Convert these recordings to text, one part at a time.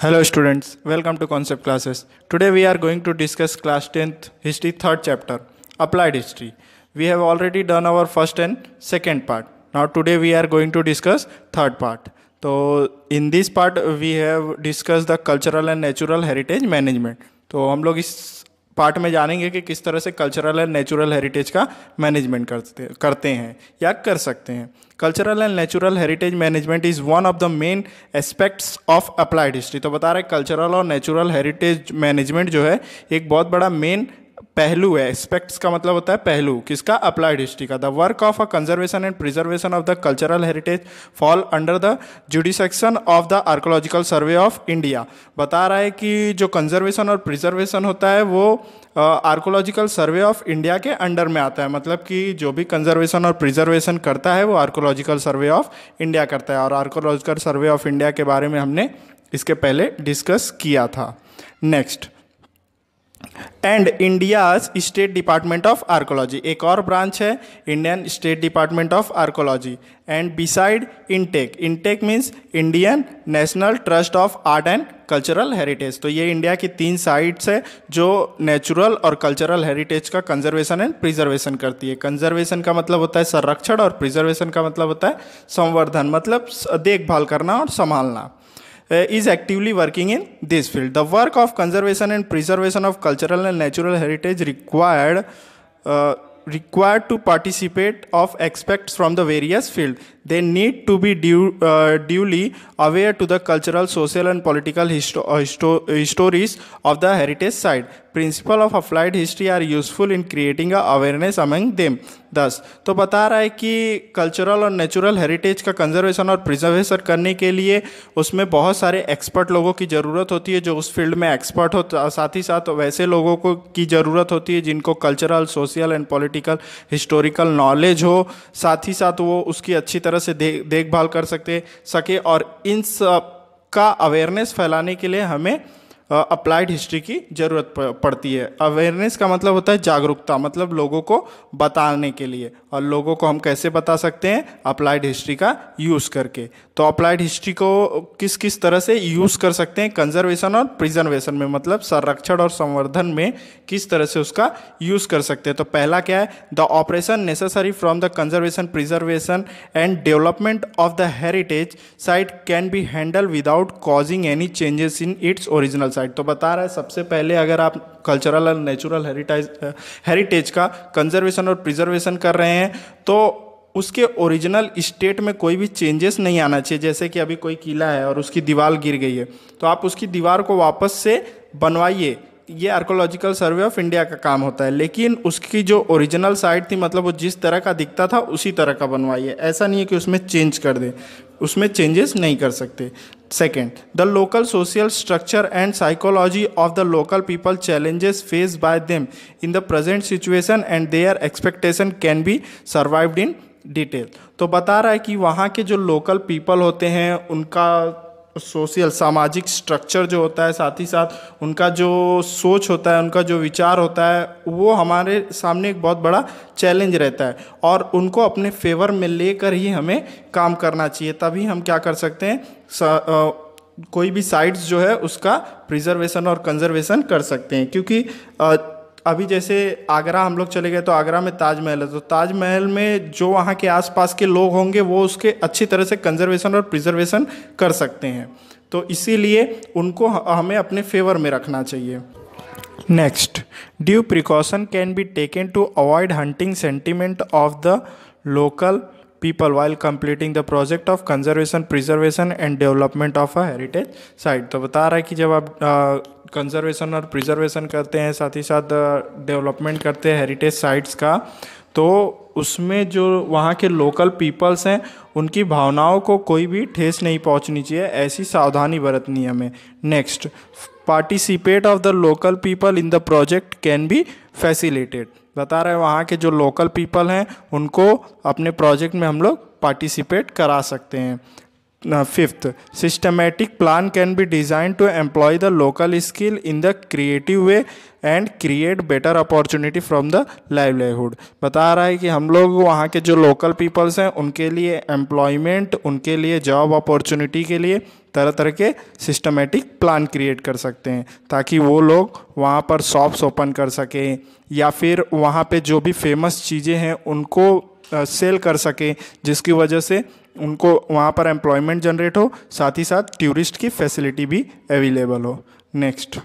Hello students, welcome to concept classes. Today we are going to discuss class 10th history third chapter applied history. We have already done our first and second part. Now today we are going to discuss third part. So in this part we have discussed the cultural and natural heritage management. So हम लोग part में जानेंगे कि किस तरह से cultural and natural heritage का management करते करते हैं या कर सकते हैं cultural and natural heritage management is one of the main aspects of applied history तो बता रहे कल्चरल और नेचुरल हेरिटेज मैनेजमेंट जो है एक बहुत बड़ा मेन पहलू है एस्पेक्ट्स का मतलब होता है पहलू किसका अप्लाइड हिस्ट्री का the work of a conservation and preservation of the cultural heritage fall under the jurisdiction of the archaeological survey of India बता रहा है कि जो कंजर्वेशन और प्रिजर्वेशन होता है वो आर्कोलॉजिकल सर्वे ऑफ इंडिया के अंडर में आता है मतलब कि जो भी कंजर्वेशन और प्रिजर्वेशन करता है वो आर्कोलॉजिकल सर्वे ऑफ इंडिया करता है और आर्कोलॉजिकल सर्वे ऑफ इंडिया के बारे में हमने इसके पहले डिस्कस किया था next and India's state department of archaeology एक और ब्रांच है Indian state department of archaeology and beside INTACH INTACH means Indian national trust of art and cultural heritage तो ये इंडिया की तीन साइट्स है जो नेचुरल और कल्चरल हेरिटेज का कंजर्वेशन एंड प्रिजर्वेशन करती है कंजर्वेशन का मतलब होता है संरक्षण और प्रिजर्वेशन का मतलब होता है संवर्धन मतलब देखभाल करना और संभालना Uh, is actively working in this field. The work of conservation and preservation of cultural and natural heritage required uh, required to participate of experts from the various field they need to be due, uh, duly aware to the cultural social and political histo- histo- histories of the heritage site principle of applied history are useful in creating a awareness among them thus तो बता रहा है कि cultural और natural heritage का conservation और preservation करने के लिए उसमें बहुत सारे एक्सपर्ट लोगों की ज़रूरत होती है जो उस फील्ड में एक्सपर्ट हो तो साथ ही साथ वैसे लोगों को की ज़रूरत होती है जिनको cultural social and political historical knowledge हो साथ ही साथ वो उसकी अच्छी तरह से दे, देखभाल कर सकते सके और इन सब का अवेयरनेस फैलाने के लिए हमें अप्लाइड हिस्ट्री की ज़रूरत पड़ती है अवेयरनेस का मतलब होता है जागरूकता मतलब लोगों को बताने के लिए और लोगों को हम कैसे बता सकते हैं अप्लाइड हिस्ट्री का यूज़ करके तो अप्लाइड हिस्ट्री को किस किस तरह से यूज़ कर सकते हैं कंजर्वेशन और प्रिजर्वेशन में मतलब संरक्षण और संवर्धन में किस तरह से उसका यूज़ कर सकते हैं तो पहला क्या है the operation necessary from the conservation preservation and development of the heritage site can be handle without causing any changes in its original side तो बता रहा है सबसे पहले अगर आप cultural and natural heritage heritage का कंजर्वेशन और प्रिजर्वेशन कर रहे हैं तो उसके ओरिजिनल स्टेट में कोई भी चेंजेस नहीं आना चाहिए जैसे कि अभी कोई किला है और उसकी दीवार गिर गई है तो आप उसकी दीवार को वापस से बनवाइए ये आर्कोलॉजिकल सर्वे ऑफ इंडिया का काम होता है लेकिन उसकी जो ओरिजिनल साइट थी मतलब वो जिस तरह का दिखता था उसी तरह का बनवाइए ऐसा नहीं है कि उसमें चेंज कर दें उसमें चेंजेस नहीं कर सकते second the local social structure and psychology of the local people challenges face by them in the present situation and their expectation can be survived in detail तो बता रहा है कि वहाँ के जो लोकल पीपल होते हैं उनका सोशल सामाजिक स्ट्रक्चर जो होता है साथ ही साथ उनका जो सोच होता है उनका जो विचार होता है वो हमारे सामने एक बहुत बड़ा चैलेंज रहता है और उनको अपने फेवर में लेकर ही हमें काम करना चाहिए तभी हम क्या कर सकते हैं सा, आ, कोई भी साइट्स जो है उसका प्रिजर्वेशन और कंजर्वेशन कर सकते हैं क्योंकि आ, अभी जैसे आगरा हम लोग चले गए तो आगरा में ताजमहल है तो ताजमहल में जो वहाँ के आसपास के लोग होंगे वो उसके अच्छी तरह से कंजर्वेशन और प्रिजर्वेशन कर सकते हैं तो इसीलिए उनको हमें अपने फेवर में रखना चाहिए next due precaution can be taken to avoid hunting sentiment of the local people while completing the project of conservation preservation and development of a heritage site तो बता रहा है कि जब आप कंजर्वेशन और प्रिजर्वेशन करते हैं साथ ही साथ डेवलपमेंट uh, करते हैं हेरिटेज साइट्स का तो उसमें जो वहाँ के लोकल पीपल्स हैं उनकी भावनाओं को कोई भी ठेस नहीं पहुँचनी चाहिए ऐसी सावधानी बरतनी हमें next participate of the local people in the project can be facilitated बता रहे हैं वहाँ के जो लोकल पीपल हैं उनको अपने प्रोजेक्ट में हम लोग पार्टिसिपेट करा सकते हैं fifth systematic plan can be design to employ the local skill in the creative way and create better opportunity from the livelihood बता रहा है कि हम लोग वहाँ के जो लोकल पीपल्स हैं उनके लिए एम्प्लॉयमेंट उनके लिए जॉब अपॉर्चुनिटी के लिए तरह तरह के सिस्टमेटिक प्लान क्रिएट कर सकते हैं ताकि वो लोग वहाँ पर शॉप्स ओपन कर सकें या फिर वहाँ पे जो भी फेमस चीज़ें हैं उनको सेल कर सकें जिसकी वजह से उनको वहाँ पर एम्प्लॉयमेंट जनरेट हो साथ ही साथ टूरिस्ट की फैसिलिटी भी अवेलेबल हो next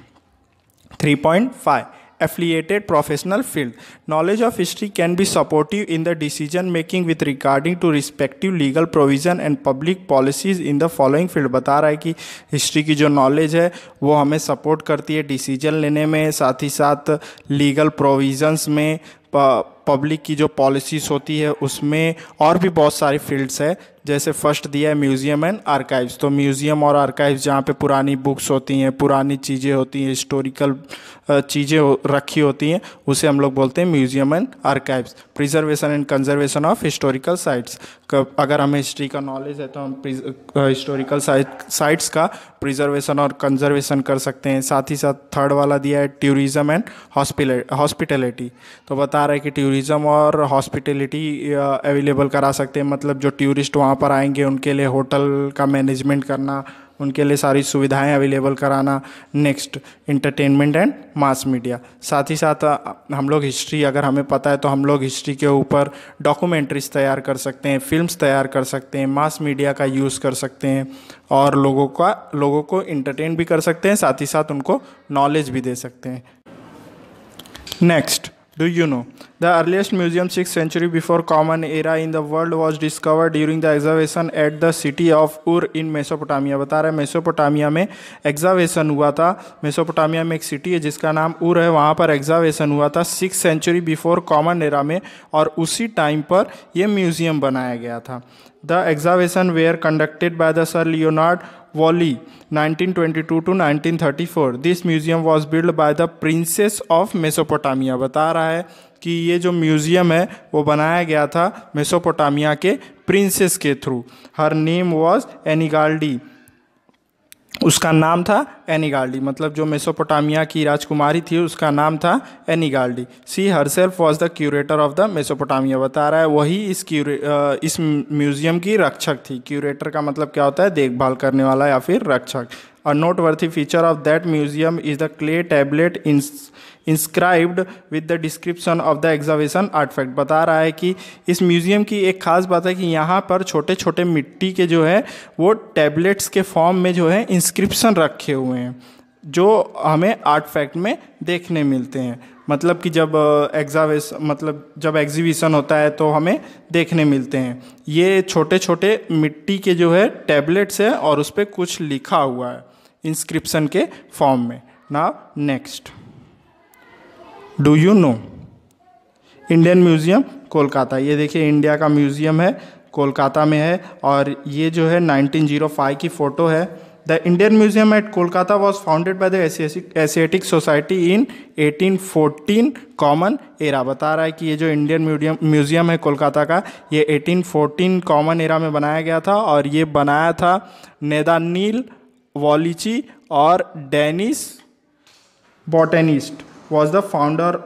three point five affiliated professional field knowledge of history can be supportive in the decision making with regarding to respective legal provision and public policies in the following field बता रहा है कि history की जो knowledge है वो हमें support करती है डिसीजन लेने में साथ ही साथ लीगल प्रोविजन्स में पब्लिक की जो पॉलिसीज़ होती है उसमें और भी बहुत सारे फील्ड्स है जैसे फर्स्ट दिया है म्यूज़ियम एंड आर्काइव्स तो म्यूज़ियम और आर्काइव्स जहाँ पे पुरानी बुक्स होती हैं पुरानी चीज़ें होती हैं हिस्टोरिकल चीज़ें हो, रखी होती हैं उसे हम लोग बोलते हैं museum and archives preservation and conservation of historical sites अगर हमें हिस्ट्री का नॉलेज है तो हम हिस्टोरिकल साइट्स का प्रिजर्वेशन और कंजर्वेशन कर सकते हैं साथ ही साथ थर्ड वाला दिया है टूरिज्म एंड हॉस्पिटलिटी तो बता रहा है कि टूरिज़म और हॉस्पिटलिटी अवेलेबल करा सकते हैं मतलब जो टूरिस्ट वहाँ पर आएंगे उनके लिए होटल का मैनेजमेंट करना उनके लिए सारी सुविधाएं अवेलेबल कराना next entertainment and mass media साथ ही साथ हम लोग हिस्ट्री अगर हमें पता है तो हम लोग हिस्ट्री के ऊपर डॉक्यूमेंट्रीज तैयार कर सकते हैं फिल्म्स तैयार कर सकते हैं मास मीडिया का यूज़ कर सकते हैं और लोगों का लोगों को इंटरटेन भी कर सकते हैं साथ ही साथ उनको नॉलेज भी दे सकते हैं next Do you know? The earliest museum 6th century before common era in the world was discovered during the excavation at the city of Ur in Mesopotamia बता रहे मेसोपोटामिया में एग्जावेशन हुआ था मेसोपोटामिया में एक सिटी है जिसका नाम उर है वहाँ पर एग्जावेशन हुआ था six century before common era में और उसी टाइम पर यह म्यूज़ियम बनाया गया था The excavation were conducted by the Sir Leonard Wally 1922 to 1934. This museum was built by the Princess of Mesopotamia. बता रहा है कि ये जो म्यूज़ियम है वो बनाया गया था मेसोपोटामिया के प्रिंसेस के through her name was Ennigaldi उसका नाम था एनीगार्डी मतलब जो मेसोपोटामिया की राजकुमारी थी उसका नाम था Ennigaldi she herself was the curator of the Mesopotamia बता रहा है वही इस क्यूरे इस म्यूज़ियम की रक्षक थी क्यूरेटर का मतलब क्या होता है देखभाल करने वाला या फिर रक्षक A noteworthy feature of that museum is the clay tablet ins inscribed with the description of the excavation artefact बता रहा है कि इस म्यूज़ियम की एक खास बात है कि यहाँ पर छोटे छोटे मिट्टी के जो है वो टैबलेट्स के फॉर्म में जो है इंस्क्रिप्शन रखे हुए हैं जो हमें आर्टफैक्ट में देखने मिलते हैं मतलब कि जब एग्जावेस मतलब जब एग्जीबिशन होता है तो हमें देखने मिलते हैं ये छोटे छोटे मिट्टी के जो है टैबलेट्स हैं और उस पर कुछ लिखा हुआ है इंस्क्रिप्शन के फॉर्म में ना next do you know Indian museum Kolkata ये देखिए इंडिया का म्यूज़ियम है कोलकाता में है और ये जो है 1905 की फ़ोटो है the Indian museum at Kolkata was founded by the Asiatic society in 1814 common era बता रहा है कि ये जो इंडियन म्यूजियम म्यूजियम है कोलकाता का ये 1814 कॉमन एरा में बनाया गया था और ये बनाया था नेदानील वॉलिची और Danish botanist was the founder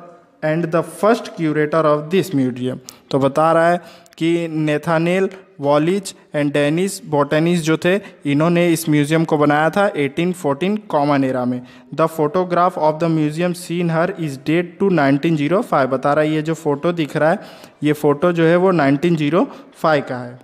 and the first curator of this museum तो बता रहा है कि नेथानेल वॉलिच एंड डेनिस बॉटेनिस जो थे इन्होंने इस म्यूजियम को बनाया था 1814 कॉमन एरा में the photograph of the museum seen here is date to 1905 बता रहा है ये जो फोटो दिख रहा है ये फोटो जो है वो 1905 का है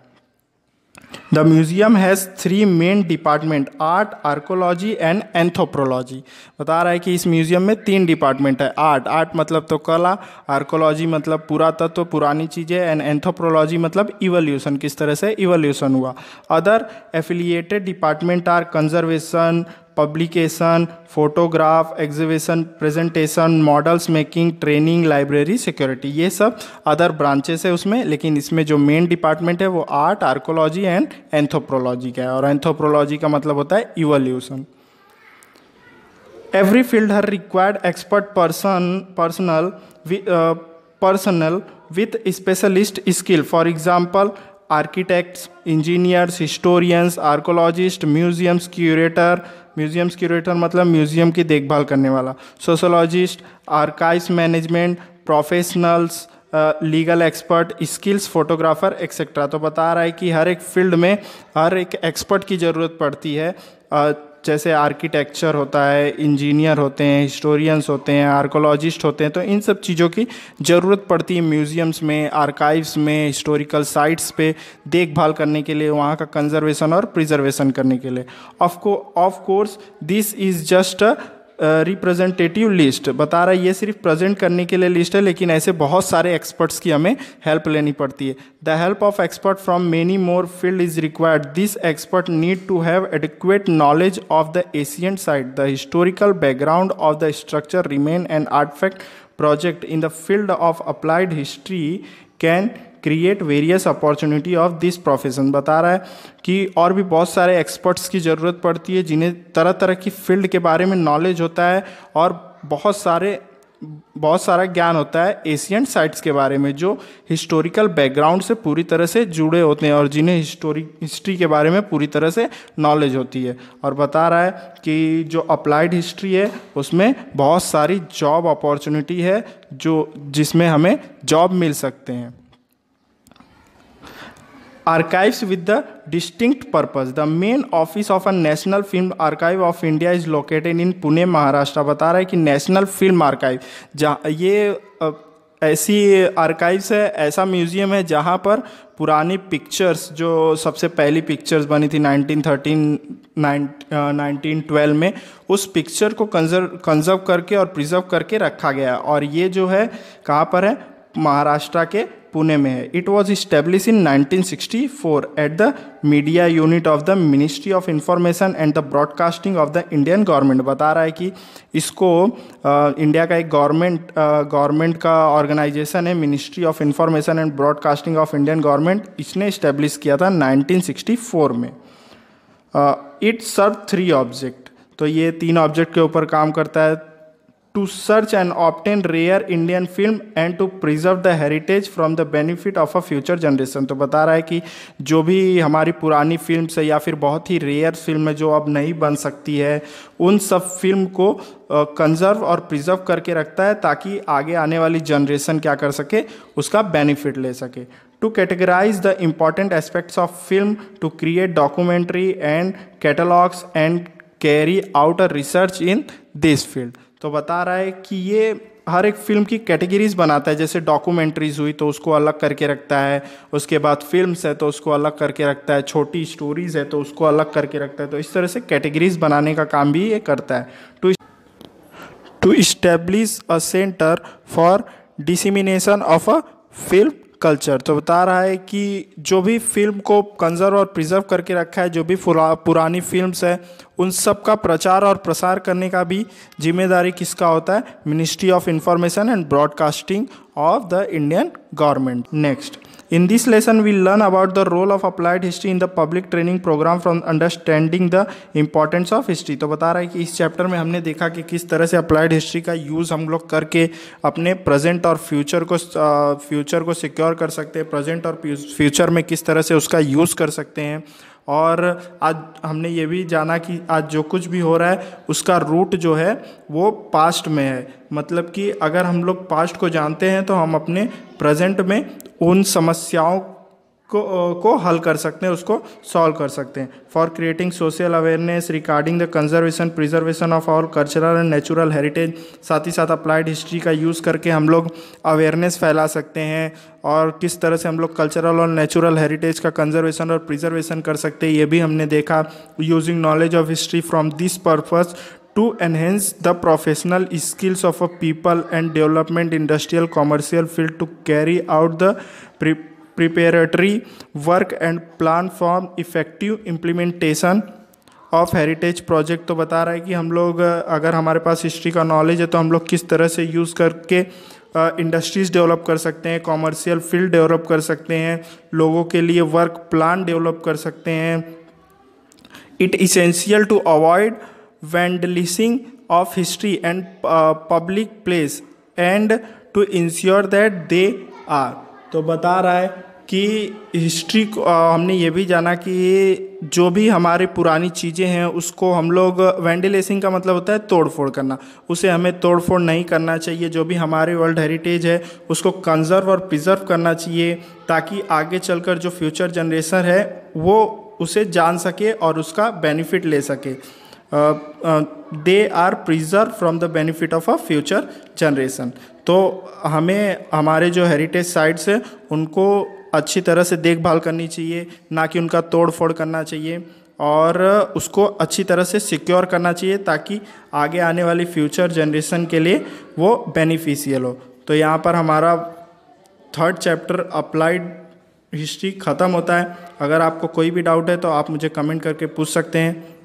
the museum has three main department art archaeology and anthropology बता रहा है कि इस म्यूजियम में तीन डिपार्टमेंट है आर्ट आर्ट मतलब तो कला आर्कोलॉजी मतलब पुरातत्व तो पुरानी चीज़ें एंड एंथोप्रोलॉजी मतलब इवोल्यूशन किस तरह से इवोल्यूशन हुआ other affiliated department are conservation publication photograph exhibition presentation models making training library security ये सब अदर ब्रांचेस है उसमें लेकिन इसमें जो मेन डिपार्टमेंट है वो आर्ट आर्कोलॉजी एंड एंथोप्रोलॉजी का है और एंथोप्रोलॉजी का मतलब होता है evolution every field here required expert person personal personal with specialist skill for example architects engineers historians archaeologist museums curator museums curator मतलब म्यूजियम की देखभाल करने वाला sociologist archives management professionals legal expert skills photographer etcetera तो बता रहा है कि हर एक फील्ड में हर एक एक्सपर्ट की ज़रूरत पड़ती है uh, जैसे आर्किटेक्चर होता है इंजीनियर होते हैं हिस्टोरियंस होते हैं आर्कोलॉजिस्ट होते हैं तो इन सब चीज़ों की ज़रूरत पड़ती है म्यूज़ियम्स में आर्काइव्स में हिस्टोरिकल साइट्स पे देखभाल करने के लिए वहाँ का कंजर्वेशन और प्रिजर्वेशन करने के लिए of of course this is just a representative list बता रहा है ये सिर्फ प्रेजेंट करने के लिए लिस्ट है लेकिन ऐसे बहुत सारे एक्सपर्ट्स की हमें हेल्प लेनी पड़ती है the help of expert from many more field is required this expert need to have adequate knowledge of the Asian side the historical background of the structure remain and artefact project in the field of applied history can create various opportunity of this profession बता रहा है कि और भी बहुत सारे experts की ज़रूरत पड़ती है जिन्हें तरह तरह की फील्ड के बारे में नॉलेज होता है और बहुत सारे बहुत सारा ज्ञान होता है एशियन साइट्स के बारे में जो हिस्टोरिकल बैकग्राउंड से पूरी तरह से जुड़े होते हैं और जिन्हें हिस्टोरी हिस्ट्री के बारे में पूरी तरह से नॉलेज होती है और बता रहा है कि जो अप्लाइड हिस्ट्री है उसमें बहुत सारी जॉब अपॉर्चुनिटी है जो जिसमें हमें जॉब मिल सकते हैं archives with the distinct purpose the main office of a national film archive of india is located in pune maharashtra बता रहा है कि national film archive जहाँ ये ऐसी आर्काइव्स है ऐसा म्यूज़ियम है जहाँ पर पुरानी पिक्चर्स जो सबसे पहली पिक्चर्स बनी थी 1913 नाइनटीन ट्वेल्व में उस पिक्चर को कंजर्व कंजर्व करके और प्रिजर्व करके रखा गया और ये जो है कहाँ पर है महाराष्ट्र के पुणे में है it was establish in 1964 at the media unit of the ministry of information and the broadcasting of the Indian government बता रहा है कि इसको आ, इंडिया का एक गवर्नमेंट गवर्नमेंट का ऑर्गेनाइजेशन है ministry of information and broadcasting of Indian government इसने इस्टेब्लिश किया था नाइनटीन सिक्सटी फोर में इट सर्व थ्री ऑब्जेक्ट तो ये तीन ऑब्जेक्ट के ऊपर काम करता है to search and obtain rare Indian film and to preserve the heritage from the benefit of a future generation तो बता रहा है कि जो भी हमारी पुरानी फिल्म से या फिर बहुत ही रेयर फिल्म है जो अब नहीं बन सकती है उन सब फिल्म को कंजर्व और प्रिजर्व करके रखता है ताकि आगे आने वाली जनरेशन क्या कर सके उसका बेनिफिट ले सके to categorize the important aspects of film to create documentary and catalogs and carry out a research in this field तो बता रहा है कि ये हर एक फिल्म की कैटेगरीज बनाता है जैसे डॉक्यूमेंट्रीज हुई तो उसको अलग करके रखता है उसके बाद फिल्म्स है तो उसको अलग करके रखता है छोटी स्टोरीज है तो उसको अलग करके रखता है तो इस तरह से कैटेगरीज बनाने का काम भी ये करता है to to establish a centre for dissemination of a film culture तो बता रहा है कि जो भी फिल्म को कंजर्व और प्रिजर्व करके रखा है जो भी पुरानी फिल्म्स है उन सब का प्रचार और प्रसार करने का भी जिम्मेदारी किसका होता है ministry of information and broadcasting of the Indian government next In this lesson, we learn about the role of applied history in the public training program from understanding the importance of history. तो बता रहा है कि इस chapter में हमने देखा कि किस तरह से अप्लाइड हिस्ट्री का यूज़ हम लोग करके अपने प्रेजेंट और फ्यूचर को फ्यूचर को सिक्योर कर सकते हैं प्रेजेंट और फ्यूचर में किस तरह से उसका यूज़ कर सकते हैं और आज हमने ये भी जाना कि आज जो कुछ भी हो रहा है उसका रूट जो है वो पास्ट में है मतलब कि अगर हम लोग पास्ट को जानते हैं तो हम अपने प्रेजेंट में उन समस्याओं को को हल कर सकते हैं उसको सॉल्व कर सकते हैं for creating social awareness regarding the conservation preservation of our cultural and natural heritage साथ ही साथ अप्लाइड हिस्ट्री का यूज़ करके हम लोग अवेयरनेस फैला सकते हैं और किस तरह से हम लोग कल्चरल और नेचुरल हेरिटेज का कंजर्वेशन और प्रिजर्वेशन कर सकते हैं ये भी हमने देखा using knowledge of history from this purpose to enhance the professional skills of a people and development industrial commercial field to carry out the preparatory work and plan for effective implementation of heritage project तो बता रहा है कि हम लोग अगर हमारे पास history का नॉलेज है तो हम लोग किस तरह से यूज़ करके इंडस्ट्रीज़ uh, डेवलप कर सकते हैं कॉमर्शियल फील्ड डेवलप कर सकते हैं लोगों के लिए वर्क प्लान डेवलप कर सकते हैं it essential to avoid vandalising of history and public place and to ensure that they are तो बता रहा है कि हिस्ट्री को हमने ये भी जाना कि जो भी हमारी पुरानी चीज़ें हैं उसको हम लोग वेंडिलेसिंग का मतलब होता है तोड़ फोड़ करना उसे हमें तोड़ फोड़ नहीं करना चाहिए जो भी हमारे वर्ल्ड हेरिटेज है उसको कंजर्व और प्रिजर्व करना चाहिए ताकि आगे चलकर जो फ्यूचर जनरेशन है वो उसे जान सके और उसका बेनिफिट ले सके they are preserve from the benefit of a future generation तो हमें हमारे जो हेरिटेज साइट्स हैं उनको अच्छी तरह से देखभाल करनी चाहिए ना कि उनका तोड़ फोड़ करना चाहिए और उसको अच्छी तरह से सिक्योर करना चाहिए ताकि आगे आने वाली फ्यूचर जनरेशन के लिए वो बेनिफिशियल हो तो यहाँ पर हमारा थर्ड चैप्टर अप्लाइड हिस्ट्री ख़त्म होता है अगर आपको कोई भी डाउट है तो आप मुझे कमेंट करके पूछ सकते हैं